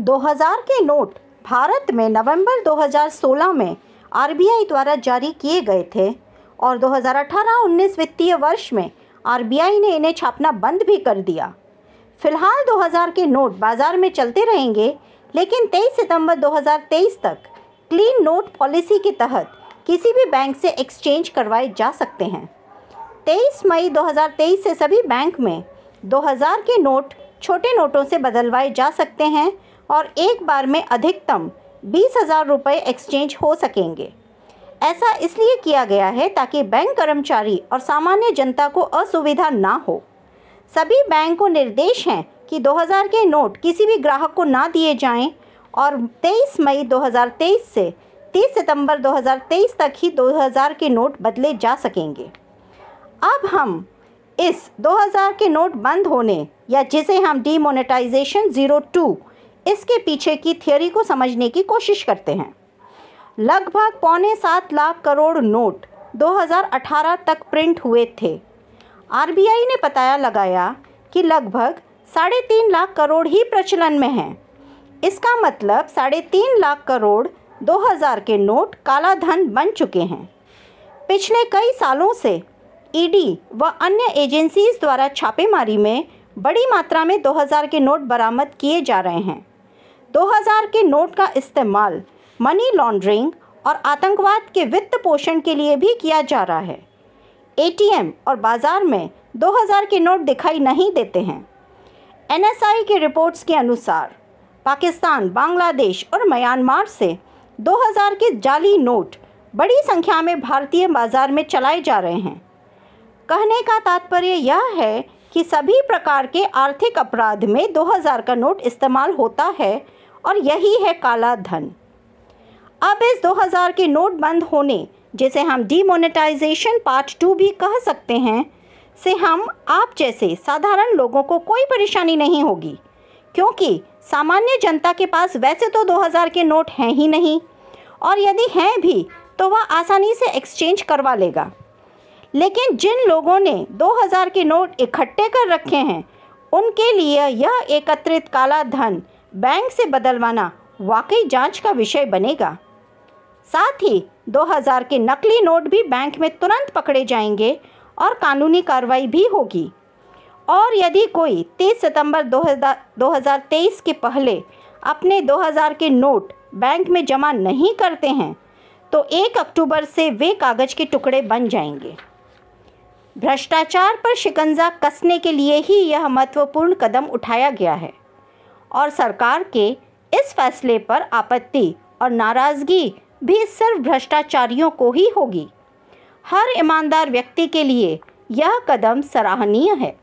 2000 के नोट भारत में नवंबर 2016 में आरबीआई द्वारा जारी किए गए थे और 2018-19 वित्तीय वर्ष में आरबीआई ने इन्हें छापना बंद भी कर दिया फिलहाल 2000 के नोट बाजार में चलते रहेंगे लेकिन 23 सितंबर 2023 तक क्लीन नोट पॉलिसी के तहत किसी भी बैंक से एक्सचेंज करवाए जा सकते हैं 23 मई 2023 से सभी बैंक में 2000 के नोट छोटे नोटों से बदलवाए जा सकते हैं और एक बार में अधिकतम बीस हज़ार रुपये एक्सचेंज हो सकेंगे ऐसा इसलिए किया गया है ताकि बैंक कर्मचारी और सामान्य जनता को असुविधा ना हो सभी बैंक को निर्देश हैं कि 2000 के नोट किसी भी ग्राहक को ना दिए जाएं और 23 मई 2023 से 30 सितंबर 2023 तक ही 2000 के नोट बदले जा सकेंगे अब हम इस 2000 के नोट बंद होने या जिसे हम डीमोनेटाइजेशन ज़ीरो टू इसके पीछे की थियोरी को समझने की कोशिश करते हैं लगभग पौने सात लाख करोड़ नोट 2018 तक प्रिंट हुए थे आरबीआई ने पता लगाया कि लगभग साढ़े तीन लाख करोड़ ही प्रचलन में हैं इसका मतलब साढ़े तीन लाख करोड़ 2000 के नोट काला धन बन चुके हैं पिछले कई सालों से ईडी e व अन्य एजेंसीज द्वारा छापेमारी में बड़ी मात्रा में 2000 के नोट बरामद किए जा रहे हैं 2000 के नोट का इस्तेमाल मनी लॉन्ड्रिंग और आतंकवाद के वित्त पोषण के लिए भी किया जा रहा है एटीएम और बाज़ार में 2000 के नोट दिखाई नहीं देते हैं एनएसआई के रिपोर्ट्स के अनुसार पाकिस्तान बांग्लादेश और म्यांमार से 2000 के जाली नोट बड़ी संख्या में भारतीय बाज़ार में चलाए जा रहे हैं कहने का तात्पर्य यह है कि सभी प्रकार के आर्थिक अपराध में 2000 का नोट इस्तेमाल होता है और यही है काला धन अब इस 2000 के नोट बंद होने जिसे हम डीमोनेटाइजेशन पार्ट टू भी कह सकते हैं से हम आप जैसे साधारण लोगों को कोई परेशानी नहीं होगी क्योंकि सामान्य जनता के पास वैसे तो 2000 के नोट हैं ही नहीं और यदि हैं भी तो वह आसानी से एक्सचेंज करवा लेगा लेकिन जिन लोगों ने 2000 के नोट इकट्ठे कर रखे हैं उनके लिए यह एकत्रित काला धन बैंक से बदलवाना वाकई जांच का विषय बनेगा साथ ही 2000 के नकली नोट भी बैंक में तुरंत पकड़े जाएंगे और कानूनी कार्रवाई भी होगी और यदि कोई 30 सितंबर 2023 के पहले अपने 2000 के नोट बैंक में जमा नहीं करते हैं तो 1 अक्टूबर से वे कागज़ के टुकड़े बन जाएंगे भ्रष्टाचार पर शिकंजा कसने के लिए ही यह महत्वपूर्ण कदम उठाया गया है और सरकार के इस फैसले पर आपत्ति और नाराज़गी भी सिर्फ भ्रष्टाचारियों को ही होगी हर ईमानदार व्यक्ति के लिए यह कदम सराहनीय है